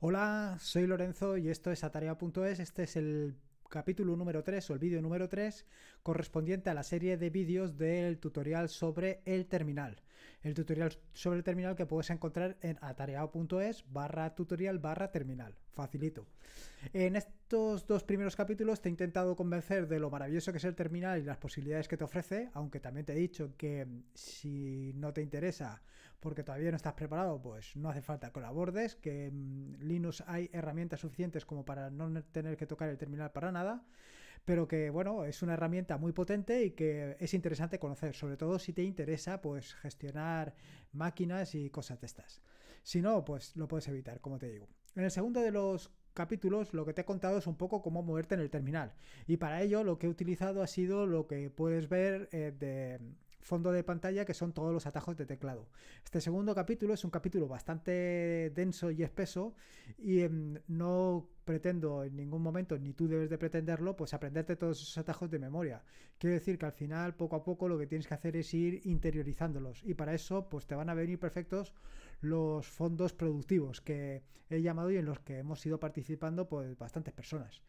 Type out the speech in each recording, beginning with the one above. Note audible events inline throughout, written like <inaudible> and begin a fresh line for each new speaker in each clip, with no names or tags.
Hola, soy Lorenzo y esto es Atarea.es. Este es el capítulo número 3 o el vídeo número 3 correspondiente a la serie de vídeos del tutorial sobre el terminal. El tutorial sobre el terminal que puedes encontrar en atareaes barra tutorial barra terminal facilito. En estos dos primeros capítulos te he intentado convencer de lo maravilloso que es el terminal y las posibilidades que te ofrece, aunque también te he dicho que si no te interesa porque todavía no estás preparado, pues no hace falta que lo abordes, que en mm, Linux hay herramientas suficientes como para no tener que tocar el terminal para nada, pero que bueno, es una herramienta muy potente y que es interesante conocer, sobre todo si te interesa pues gestionar máquinas y cosas de estas. Si no, pues lo puedes evitar, como te digo. En el segundo de los capítulos lo que te he contado es un poco cómo moverte en el terminal. Y para ello lo que he utilizado ha sido lo que puedes ver eh, de fondo de pantalla que son todos los atajos de teclado. Este segundo capítulo es un capítulo bastante denso y espeso y em, no pretendo en ningún momento, ni tú debes de pretenderlo, pues aprenderte todos esos atajos de memoria. Quiero decir que al final, poco a poco, lo que tienes que hacer es ir interiorizándolos. Y para eso, pues te van a venir perfectos los fondos productivos que he llamado y en los que hemos ido participando pues bastantes personas.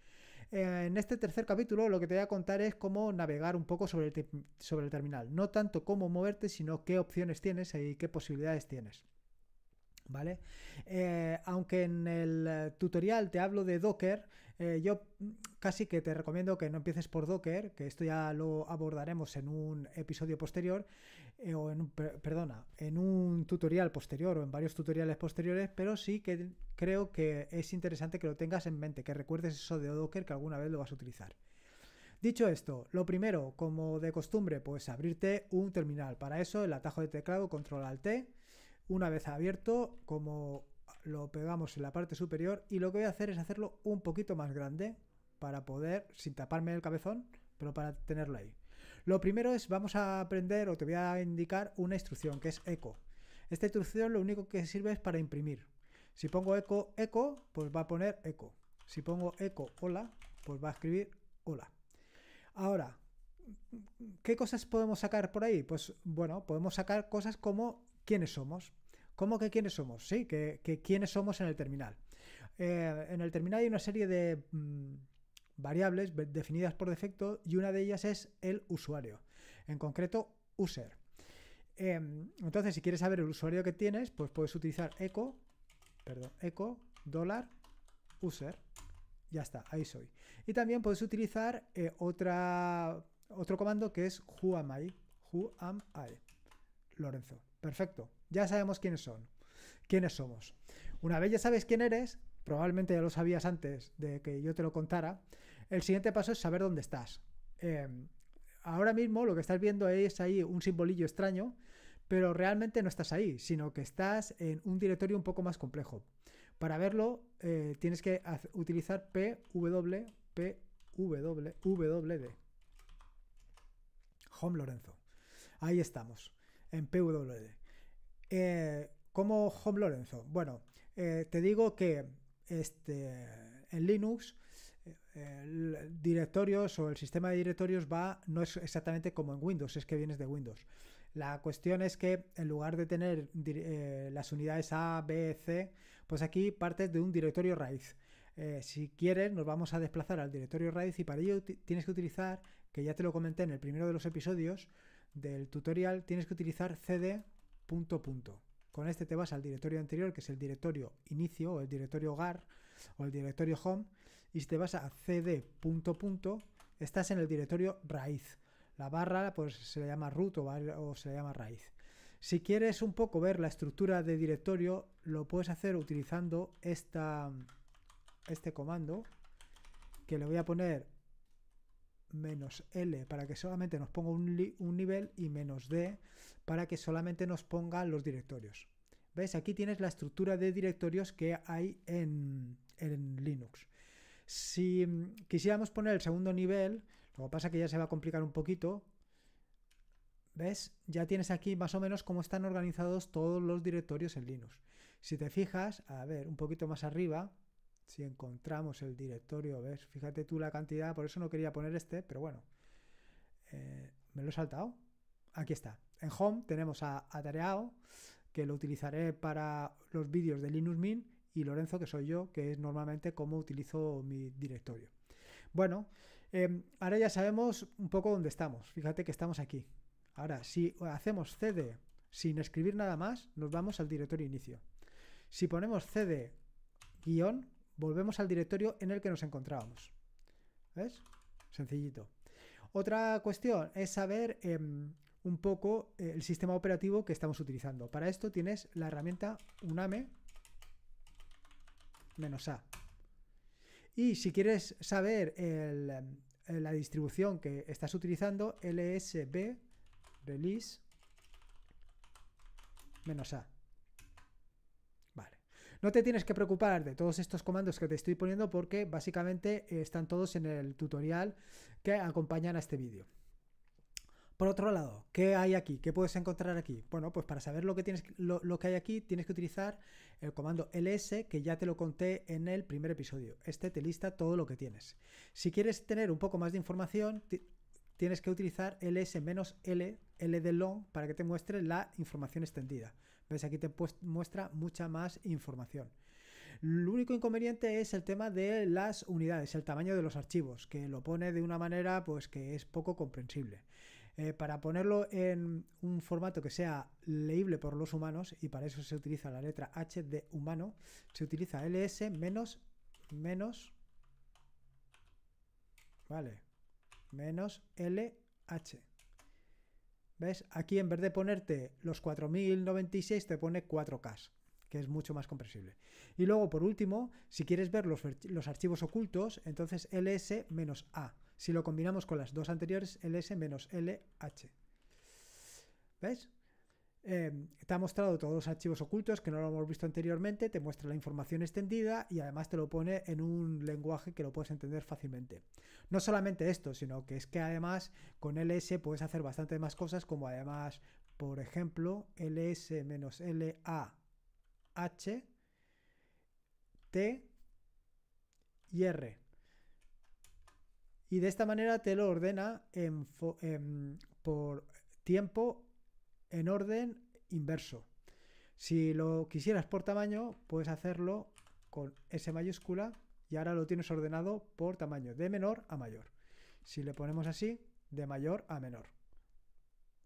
Eh, en este tercer capítulo lo que te voy a contar es cómo navegar un poco sobre el terminal. No tanto cómo moverte, sino qué opciones tienes y qué posibilidades tienes. ¿Vale? Eh, aunque en el eh, tutorial te hablo de Docker, eh, yo casi que te recomiendo que no empieces por Docker, que esto ya lo abordaremos en un episodio posterior, o en perdona, en un tutorial posterior o en varios tutoriales posteriores, pero sí que creo que es interesante que lo tengas en mente, que recuerdes eso de Docker que alguna vez lo vas a utilizar. Dicho esto, lo primero, como de costumbre, pues abrirte un terminal. Para eso el atajo de teclado, control alt T una vez abierto, como lo pegamos en la parte superior y lo que voy a hacer es hacerlo un poquito más grande para poder, sin taparme el cabezón, pero para tenerlo ahí. Lo primero es, vamos a aprender o te voy a indicar una instrucción que es eco. Esta instrucción lo único que sirve es para imprimir. Si pongo eco, eco, pues va a poner eco. Si pongo eco, hola, pues va a escribir hola. Ahora, ¿qué cosas podemos sacar por ahí? Pues bueno, podemos sacar cosas como quiénes somos. ¿Cómo que quiénes somos? Sí, que, quiénes somos en el terminal. Eh, en el terminal hay una serie de mm, variables definidas por defecto y una de ellas es el usuario, en concreto user. Em, entonces, si quieres saber el usuario que tienes, pues puedes utilizar echo, perdón, eco, dólar, user. Ya está, ahí soy. Y también puedes utilizar eh, otro comando que es who am I, who am I, Lorenzo. Perfecto, ya sabemos quiénes son, quiénes somos. Una vez ya sabes quién eres, probablemente ya lo sabías antes de que yo te lo contara, el siguiente paso es saber dónde estás. Em, ahora mismo lo que estás viendo es ahí un simbolillo extraño, pero realmente no estás ahí, sino que estás en un directorio un poco más complejo. Para verlo eh, tienes que utilizar pwpwwd. Home Lorenzo. Ahí estamos en PWD. Eh, como Home Lorenzo? Bueno, eh, te digo que este, en Linux eh, directorios o el sistema de directorios va no es exactamente como en Windows, es que vienes de Windows. La cuestión es que en lugar de tener las unidades A, B, C, pues aquí partes de un directorio raíz. si quieres, nos vamos a desplazar al directorio raíz y para ello tienes que utilizar, que ya te lo comenté en el primero de los episodios, del tutorial, tienes que utilizar cd punto punto. Con este te vas al directorio anterior, que es el directorio inicio o el directorio hogar o el directorio home, y si te vas a cd punto punto, estás en el directorio raíz. La barra pues, se le llama root o, se le llama raíz. Si quieres un poco ver la estructura de directorio, lo puedes hacer utilizando esta, este comando, que le voy a poner menos L para que solamente nos ponga un, nivel y menos D para que solamente nos ponga los directorios. ¿Ves? Aquí tienes la estructura de directorios que hay en, en Linux. Si mm, quisiéramos poner el segundo nivel, lo que pasa es que ya se va a complicar un poquito. ¿Ves? Ya tienes aquí más o menos cómo están organizados todos los directorios en Linux. Si te fijas, a ver, un poquito más arriba, si encontramos el directorio, ves, fíjate tú la cantidad, por eso no quería poner este, pero bueno, eh, me lo he saltado. Aquí está. En Home tenemos a atareado que lo utilizaré para los vídeos de Linux Mint, y Lorenzo, que soy yo, que es normalmente cómo utilizo mi directorio. Bueno, em, ahora ya sabemos un poco dónde estamos. Fíjate que estamos aquí. Ahora, si hacemos cd sin escribir nada más, nos vamos al directorio inicio. Si ponemos cd guión, volvemos al directorio en el que nos encontrábamos. ¿Ves? Sencillito. Otra cuestión es saber em, un poco eh, el sistema operativo que estamos utilizando. Para esto tienes la herramienta uname-a. Y si quieres saber em, la distribución que estás utilizando, lsb release-a. No te tienes que preocupar de todos estos comandos que te estoy poniendo porque básicamente eh, están todos en el tutorial que acompañan a este vídeo. Por otro lado, ¿qué hay aquí? ¿Qué puedes encontrar aquí? Bueno, pues para saber lo que, tienes, que hay aquí, tienes que utilizar el comando ls, que ya te lo conté en el primer episodio. Este te lista todo lo que tienes. Si quieres tener un poco más de información, tienes que utilizar ls-l, l de long, para que te muestre la información extendida. ¿Ves? Aquí te pues, muestra mucha más información. El único inconveniente es el tema de las unidades, el tamaño de los archivos, que lo pone de una manera pues que es poco comprensible. Eh, para ponerlo en un formato que sea leíble por los humanos, y para eso se utiliza la letra H de humano, se utiliza ls menos vale menos lh ¿Ves? Aquí en vez de ponerte los 4096 te pone 4K, que es mucho más comprensible. Y luego, por último, si quieres ver los, los archivos ocultos, entonces ls-a. Si lo combinamos con las dos anteriores, ls-lh. ¿Ves? Em, te ha mostrado todos los archivos ocultos que no lo hemos visto anteriormente, te muestra la información extendida y además te lo pone en un lenguaje que lo puedes entender fácilmente. No solamente esto, sino que es que además con ls puedes hacer bastante más cosas, como además, por ejemplo, ls-lah t y r. Y de esta manera te lo ordena por tiempo en orden inverso. Si lo quisieras por tamaño, puedes hacerlo con S mayúscula y ahora lo tienes ordenado por tamaño, de menor a mayor. Si le ponemos así, de mayor a menor.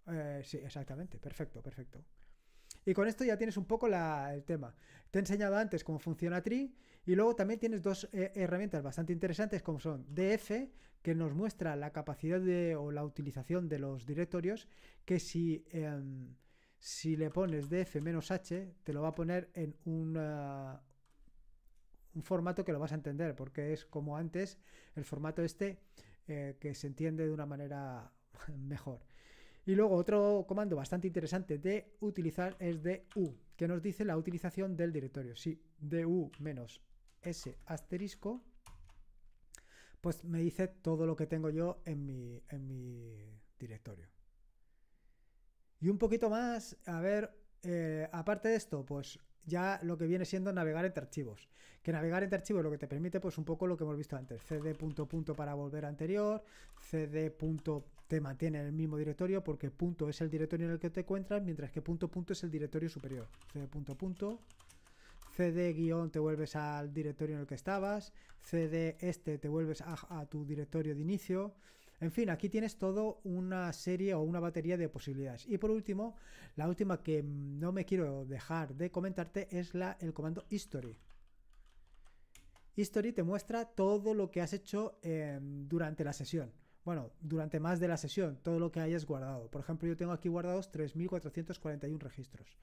Eh, sí, exactamente, perfecto, perfecto. Y con esto ya tienes un poco el tema. Te he enseñado antes cómo funciona Tree y luego también tienes dos eh, herramientas bastante interesantes como son DF, que nos muestra la capacidad de, o la utilización de los directorios, que si, em, si le pones DF-H te lo va a poner en un formato que lo vas a entender, porque es como antes el formato este eh, que se entiende de una manera <laughs> mejor. Y luego otro comando bastante interesante de utilizar es de que nos dice la utilización del directorio. Si du menos s asterisco, pues me dice todo lo que tengo yo en mi, en mi directorio. Y un poquito más, a ver, eh, aparte de esto, pues ya lo que viene siendo navegar entre archivos. Que navegar entre archivos lo que te permite, pues un poco lo que hemos visto antes. cd punto punto para volver anterior, cd punto te mantiene el mismo directorio porque punto es el directorio en el que te encuentras, mientras que punto punto es el directorio superior. CD punto punto. CD guión te vuelves al directorio en el que estabas. CD este te vuelves a, tu directorio de inicio. En fin, aquí tienes todo una serie o una batería de posibilidades. Y por último, la última que no me quiero dejar de comentarte es la, el comando history. History te muestra todo lo que has hecho eh, durante la sesión bueno, durante más de la sesión, todo lo que hayas guardado. Por ejemplo, yo tengo aquí guardados 3.441 registros.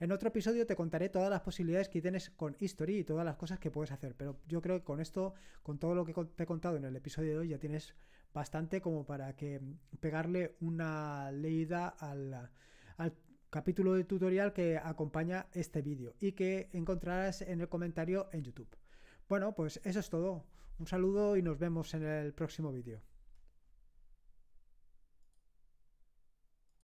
En otro episodio te contaré todas las posibilidades que tienes con History y todas las cosas que puedes hacer, pero yo creo que con esto, con todo lo que te he contado en el episodio de hoy, ya tienes bastante como para que pegarle una leída al, al capítulo de tutorial que acompaña este vídeo y que encontrarás en el comentario en YouTube. Bueno, pues eso es todo. Un saludo y nos vemos en el próximo vídeo.